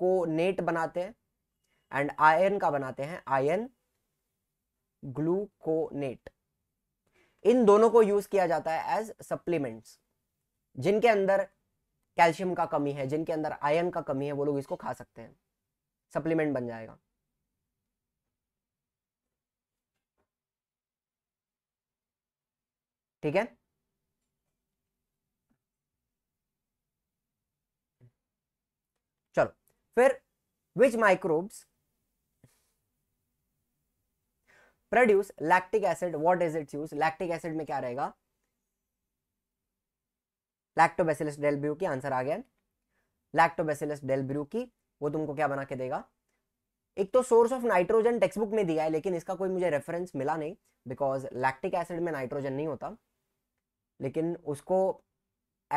को नेट बनाते हैं एंड आयन का बनाते हैं आयन ग्लूकोनेट इन दोनों को यूज किया जाता है एज सप्लीमेंट्स जिनके अंदर कैल्शियम का कमी है जिनके अंदर आयन का कमी है वो लोग इसको खा सकते हैं सप्लीमेंट बन जाएगा ठीक है फिर which microbes produce lactic acid what is its use lactic acid में क्या रहेगा लैक्टोबेसिलस डेलब्रू की आंसर आ गया लैक्टोबेसिलस डेलब्रू की वो तुमको क्या बना के देगा एक तो source of nitrogen textbook में दिया है लेकिन इसका कोई मुझे रेफरेंस मिला नहीं बिकॉज लैक्टिक एसिड में नाइट्रोजन नहीं होता लेकिन उसको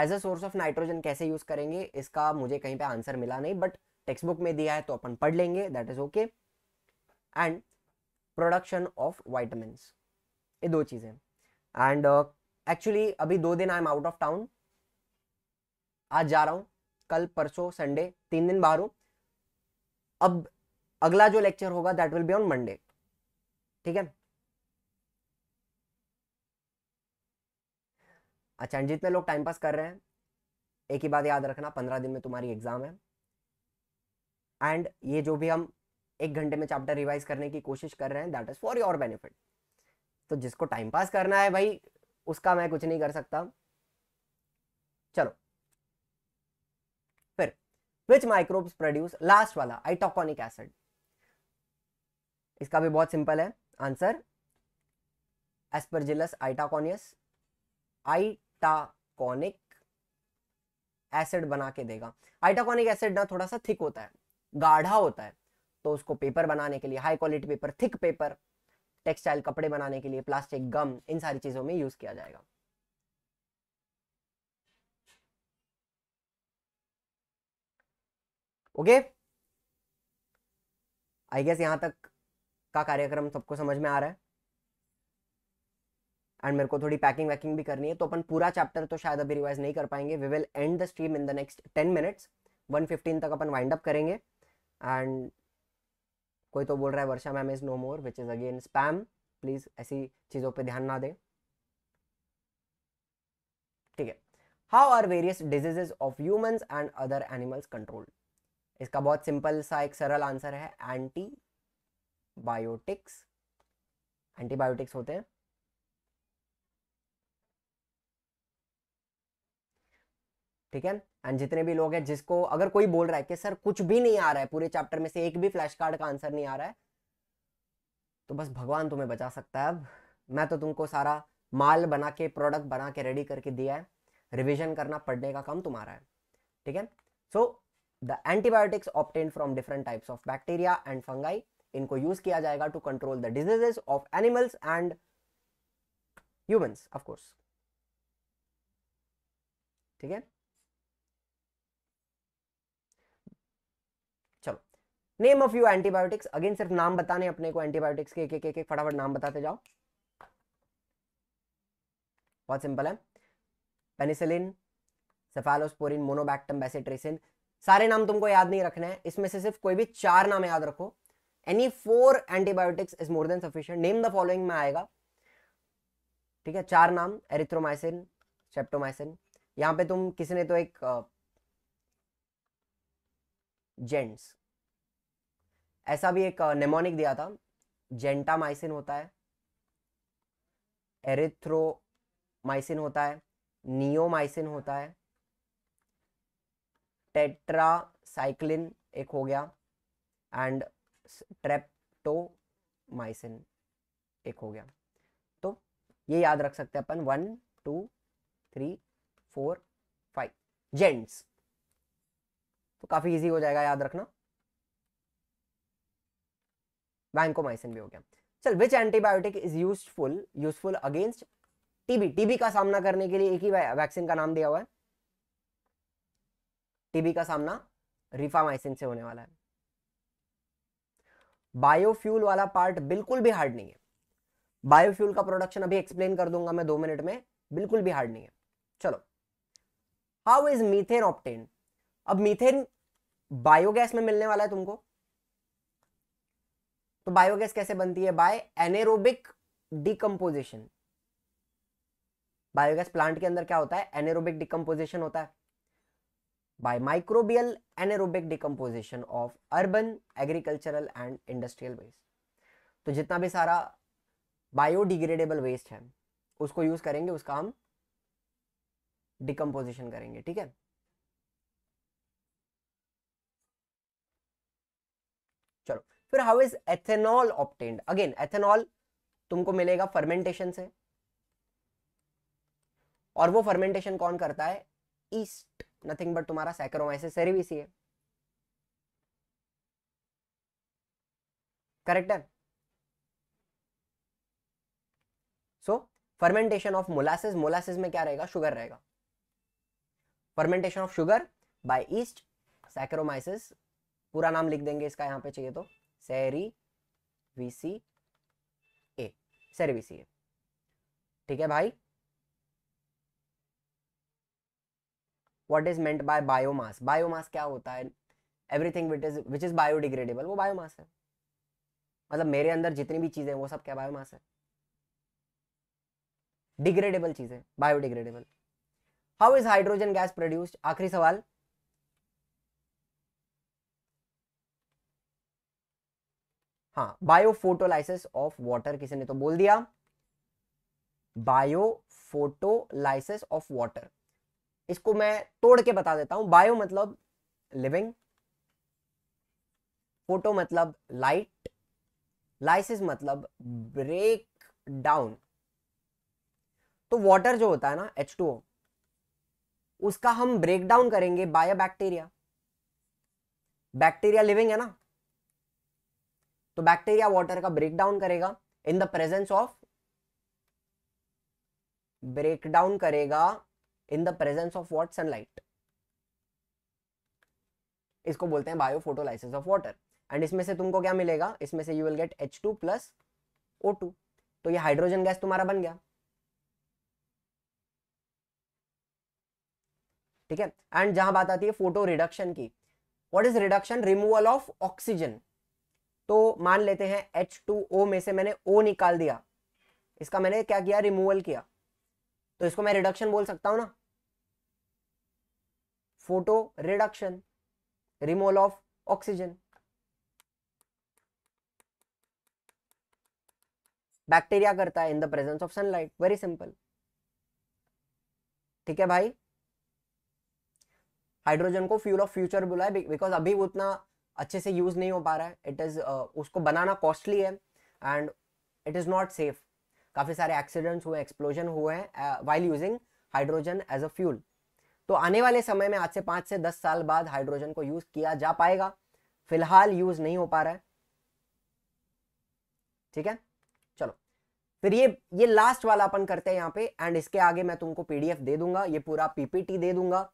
as a source of nitrogen कैसे यूज़ करेंगे इसका मुझे कहीं पे आंसर मिला नहीं बट टेक्स्ट बुक में दिया है तो अपन पढ़ लेंगे that is okay and production of vitamin ये दो चीज़ें एंड एक्चुअली अभी दो दिन I am out of town आज जा रहा हूँ कल परसों संडे तीन दिन बाहर हूँ अब अगला जो लेक्चर होगा that will be on Monday ठीक है अच्छा जितने लोग टाइम पास कर रहे हैं एक ही बात याद रखना पंद्रह दिन में तुम्हारी एग्जाम है एंड ये जो भी हम एक घंटे में चैप्टर रिवाइज करने की कोशिश कर रहे हैं that is for your benefit तो जिसको टाइम पास करना है भाई उसका मैं कुछ नहीं कर सकता चलो फिर विच माइक्रोब्स प्रोड्यूस लास्ट वाला आइटोकॉनिक एसिड इसका भी बहुत सिंपल है answer Aspergillus itaconicus itaconic acid बना के देगा आइटाकोनिक एसिड ना थोड़ा सा थिक होता है गाढ़ा होता है तो उसको पेपर बनाने के लिए high quality paper thick paper textile कपड़े बनाने के लिए प्लास्टिक गम इन सारी चीजों में यूज किया जाएगा ओके आई गेस यहां तक का कार्यक्रम सबको समझ में आ रहा है एंड मेरे को थोड़ी पैकिंग वैकिंग भी करनी है तो अपन पूरा चैप्टर तो शायद अभी रिवाइज नहीं कर पाएंगे we will end the stream in the next ten minutes one fifteen तक अपन वाइंड अप करेंगे एंड कोई तो बोल रहा है Varsha ma'am is no more which is again spam please ऐसी चीज़ों पे ध्यान ना दें ठीक है how are various diseases of humans and other animals controlled इसका बहुत सिंपल सा एक सरल आंसर है एंटी बायोटिक्स एंटीबायोटिक्स होते हैं ठीक है एंड जितने भी लोग हैं जिसको अगर कोई बोल रहा है कि सर कुछ भी नहीं आ रहा है पूरे चैप्टर में से एक भी फ्लैश कार्ड का आंसर नहीं आ रहा है तो बस भगवान तुम्हें बचा सकता है अब मैं तो तुमको सारा माल बना के प्रोडक्ट बना के रेडी करके दिया है रिविजन करना पढ़ने का काम तुम्हारा है ठीक है so the antibiotics obtain from different types of bacteria and fungi इनको यूज किया जाएगा to control the diseases of animals and humans of course ठीक है name of you antibiotics again सिर्फ नाम बताने अपने को एंटीबायोटिक्स के एक एक फटाफट नाम बताते जाओ बहुत सिंपल है पेनिसिलिन सेफालोस्पोरिन मोनोबैक्टम बेसिट्रेसिन सारे नाम तुमको याद नहीं रखना है इसमें से सिर्फ कोई भी चार नाम याद रखो any four antibiotics is more than sufficient name the following में आएगा ठीक है चार नाम एरिथ्रोमाइसिन सेप्टोमाइसिन यहां पे तुम किसी ने तो एक जेंट्स uh, ऐसा भी एक नेमोनिक दिया था जेंटामाइसिन होता है एरिथ्रोमाइसिन होता है नियोमाइसिन होता है टेट्रासाइक्लिन एक हो गया एंड ट्रेप्टोमाइसिन एक हो गया तो ये याद रख सकते हैं अपन one two three four five gents तो काफ़ी इजी हो जाएगा याद रखना वैंकोमाइसिन भी हो गया चल which antibiotic is useful useful against TB TB का सामना करने के लिए एक ही वैक्सीन का नाम दिया हुआ है टीबी का सामना रिफामाइसिन से होने वाला है बायोफ्यूल वाला पार्ट बिल्कुल भी हार्ड नहीं है बायोफ्यूल का प्रोडक्शन अभी एक्सप्लेन कर दूंगा मैं दो मिनट में बिल्कुल भी हार्ड नहीं है चलो हाउ इज मीथेन ऑप्टेन अब मीथेन बायोगैस में मिलने वाला है तुमको तो बायोगैस कैसे बनती है by anaerobic decomposition biogas plant के अंदर क्या होता है एनेरोबिक डिकम्पोजिशन होता है by microbial anaerobic decomposition of urban agricultural and industrial waste तो जितना भी सारा बायोडिग्रेडेबल वेस्ट है उसको यूज करेंगे उसका हम डिकम्पोजिशन करेंगे ठीक है फिर how is ethanol obtained again ethanol तुमको मिलेगा फर्मेंटेशन से और वो फर्मेंटेशन कौन करता है ईस्ट नथिंग बट तुम्हारा सैकरोमाइसिस सेरिविसी है करेक्ट है so fermentation of molasses molasses में क्या रहेगा शुगर रहेगा fermentation of sugar by yeast Saccharomyces पूरा नाम लिख देंगे इसका यहां पे चाहिए तो वीसी ए वीसी ए ठीक है भाई what is meant by biomass biomass क्या होता है everything which is which is biodegradable वो बायोमास है मतलब मेरे अंदर जितनी भी चीजें वो सब क्या बायोमास है डिग्रेडेबल चीजें biodegradable how is hydrogen gas produced आखिरी सवाल हाँ बायोफोटोलाइसिस ऑफ वाटर किसी ने तो बोल दिया बायोफोटोलाइसिस ऑफ वाटर इसको मैं तोड़ के बता देता हूं बायो मतलब लिविंग फोटो मतलब लाइट लाइसिस मतलब ब्रेक डाउन तो वाटर जो होता है ना एच टू ओ उसका हम ब्रेक डाउन करेंगे बायो बैक्टीरिया बैक्टीरिया लिविंग है ना तो बैक्टीरिया वाटर का ब्रेक डाउन करेगा in the presence of break down करेगा in the presence of what sunlight इसको बोलते हैं bio photolysis of water and इसमें से तुमको क्या मिलेगा इसमें से you will gate H two plus O two तो ये हाइड्रोजन गैस तुम्हारा बन गया ठीक है एंड जहां बात आती है फोटो रिडक्शन की what is reduction removal of oxygen तो मान लेते हैं एच टू ओ में से मैंने ओ निकाल दिया इसका मैंने क्या किया रिमूवल किया तो इसको मैं रिडक्शन बोल सकता हूं ना photo reduction removal of oxygen bacteria करता है in the presence of sunlight very simple ठीक है भाई हाइड्रोजन को फ्यूल ऑफ फ्यूचर बुलाया है बिकॉज अभी उतना अच्छे से यूज़ नहीं हो पा रहा है इट इज़ uh, उसको बनाना कॉस्टली है and it is not safe काफ़ी सारे एक्सीडेंट्स हुए एक्सप्लोजन हुए हैं while using hydrogen as a fuel तो आने वाले समय में आज से पांच से दस साल बाद हाइड्रोजन को यूज़ किया जा पाएगा फिलहाल यूज़ नहीं हो पा रहा है ठीक है चलो फिर ये ये लास्ट वाला अपन करते हैं यहाँ पे एंड इसके आगे मैं तुमको पीडीएफ दे दूंगा ये पूरा पीपीटी दे दूंगा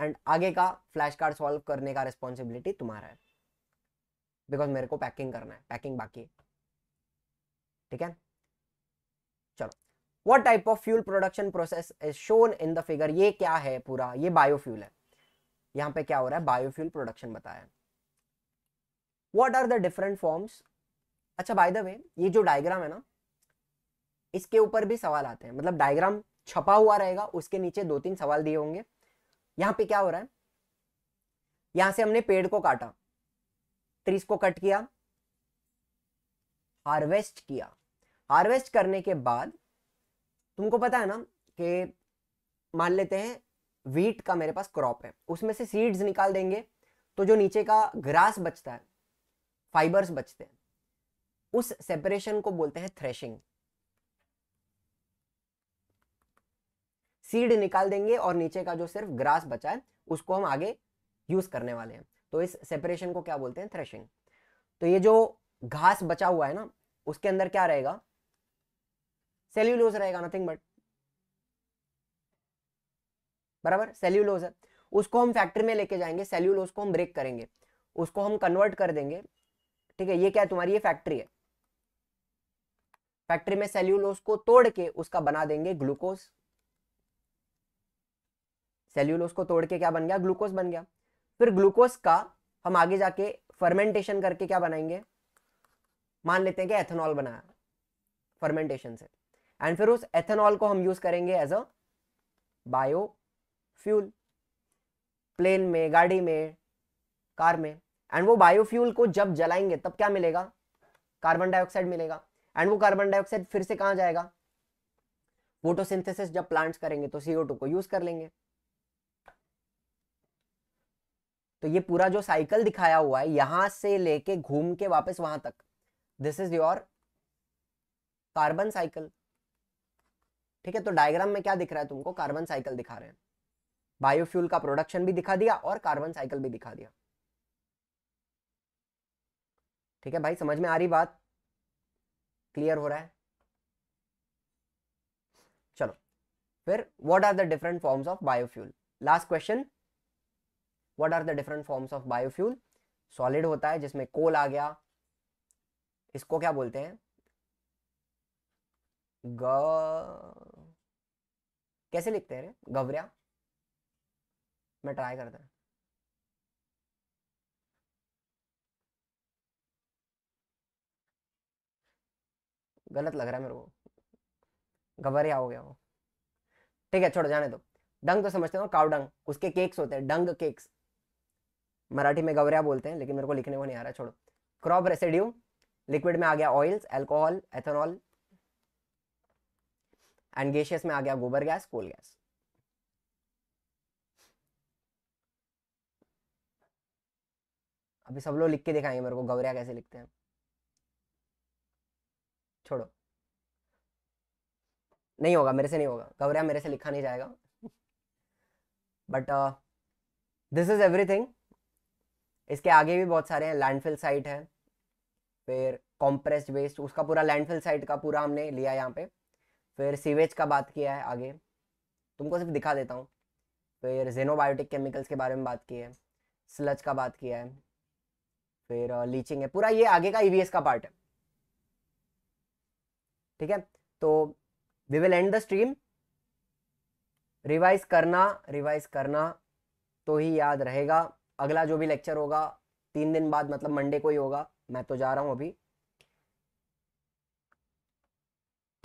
एंड आगे का फ्लैश कार्ड सॉल्व करने का रिस्पॉन्सिबिलिटी तुम्हारा है बिकॉज मेरे को पैकिंग करना है पैकिंग बाकी है ठीक है चलो what type of fuel production process is shown in the figure ये क्या है पूरा ये बायोफ्यूल है यहाँ पे क्या हो रहा है बायोफ्यूल प्रोडक्शन बताया what are the different forms अच्छा बाय द वे ये जो डायग्राम है ना इसके ऊपर भी सवाल आते हैं मतलब डायग्राम छपा हुआ रहेगा उसके नीचे दो तीन सवाल दिए होंगे यहां पे क्या हो रहा है यहां से हमने पेड़ को काटा त्रीस को कट किया हार्वेस्ट किया हार्वेस्ट करने के बाद तुमको पता है ना कि मान लेते हैं वीट का मेरे पास क्रॉप है उसमें से सीड्स निकाल देंगे तो जो नीचे का ग्रास बचता है फाइबर्स बचते हैं उस सेपरेशन को बोलते हैं थ्रेशिंग सीड निकाल देंगे और नीचे का जो सिर्फ ग्रास बचा है उसको हम आगे यूज करने वाले हैं तो इस सेपरेशन को क्या बोलते हैं थ्रेशिंग तो ये जो घास बचा हुआ है ना उसके अंदर क्या रहेगा सेल्यूलोज रहेगा नथिंग बट बराबर सेल्यूलोज है उसको हम फैक्ट्री में लेके जाएंगे सेल्यूलोज को हम ब्रेक करेंगे उसको हम कन्वर्ट कर देंगे ठीक है ये क्या है तुम्हारी ये फैक्ट्री है फैक्ट्री में सेल्यूलोज को तोड़ के उसका बना देंगे ग्लूकोज सेल्यूलोस को तोड़ के क्या बन गया ग्लूकोज बन गया फिर ग्लूकोज का हम आगे जाके फर्मेंटेशन करके क्या बनाएंगे मान लेते हैं कि एथेनॉल बनाया फर्मेंटेशन से एंड फिर उस एथेनॉल को हम यूज करेंगे as a bio fuel plane में गाड़ी में कार में एंड वो बायोफ्यूल को जब जलाएंगे तब क्या मिलेगा कार्बन डाइऑक्साइड मिलेगा एंड वो कार्बन डाइऑक्साइड फिर से कहा जाएगा फोटोसिंथेसिस जब प्लांट्स करेंगे तो सीओ को यूज कर लेंगे तो ये पूरा जो साइकिल दिखाया हुआ है यहां से लेके घूम के वापस वहां तक this is your carbon cycle ठीक है तो डायग्राम में क्या दिख रहा है तुमको कार्बन साइकिल दिखा रहे हैं बायोफ्यूल का प्रोडक्शन भी दिखा दिया और कार्बन साइकिल भी दिखा दिया ठीक है भाई समझ में आ रही बात क्लियर हो रहा है चलो फिर what are the different forms of biofuel last question what are the different forms of biofuel solid होता है जिसमें कोल आ गया इसको क्या बोलते हैं ग कैसे लिखते हैं रे गवरिया मैं ट्राई करता हूं गलत लग रहा है मेरे को गवरिया हो गया वो ठीक है छोड़ जाने दो डंग तो समझते हो काउडंग उसके केक्स होते हैं डंग केक्स मराठी में गवरिया बोलते हैं लेकिन मेरे को लिखने को नहीं आ रहा छोड़ो क्रॉप रेसिड्यू लिक्विड में आ गया oils alcohol ethanol and gaseous में आ गया गोबर गैस कोल गैस अभी सब लोग लिख के दिखाएंगे मेरे को गवरिया कैसे लिखते हैं छोड़ो नहीं होगा मेरे से नहीं होगा गवरिया मेरे से लिखा नहीं जाएगा बट दिस इज एवरीथिंग इसके आगे भी बहुत सारे हैं लैंडफिल साइट है फिर कॉम्प्रेस्ड वेस्ट उसका पूरा लैंडफिल साइट का पूरा हमने लिया यहाँ पे फिर सीवेज का बात किया है आगे तुमको सिर्फ दिखा देता हूँ फिर जेनोबायोटिक केमिकल्स के बारे में बात की है स्लच का बात किया है फिर लीचिंग uh, है पूरा ये आगे का ईवीएस का पार्ट है ठीक है तो we will end the stream revise करना रिवाइज करना तो ही याद रहेगा अगला जो भी लेक्चर होगा तीन दिन बाद मतलब मंडे को ही होगा मैं तो जा रहा हूँ अभी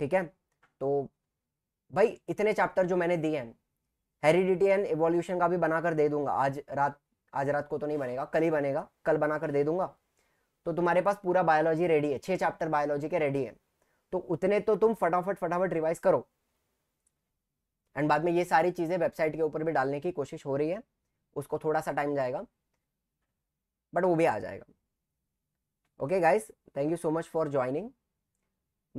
ठीक है तो भाई इतने चैप्टर जो मैंने दिए हैं हेरिडिटी एंड एवोल्यूशन का भी बनाकर दे दूंगा आज रात आज रात को तो नहीं बनेगा कल ही बनेगा कल बनाकर दे दूंगा तो तुम्हारे पास पूरा बायोलॉजी रेडी है छह चैप्टर बायोलॉजी के रेडी है तो उतने तो तुम फटाफट फटाफट रिवाइज करो एंड बाद में ये सारी चीज़ें वेबसाइट के ऊपर भी डालने की कोशिश हो रही है उसको थोड़ा सा टाइम जाएगा बट वो भी आ जाएगा okay guys thank you so much for joining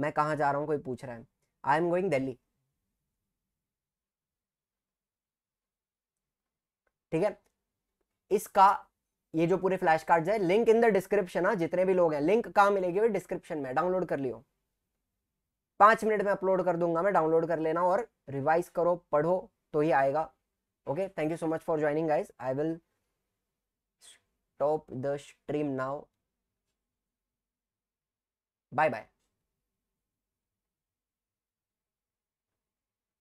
मैं कहाँ जा रहा हूँ कोई पूछ रहा है आई एम गोइंग दिल्ली ठीक है इसका ये जो पूरे फ्लैश कार्ड है लिंक इन द डिस्क्रिप्शन है जितने भी लोग हैं लिंक कहाँ मिलेगी वो डिस्क्रिप्शन में डाउनलोड कर लियो पांच मिनट में अपलोड कर दूंगा मैं डाउनलोड कर लेना और रिवाइज करो पढ़ो तो ही आएगा okay thank you so much for joining guys i will stop the stream now bye bye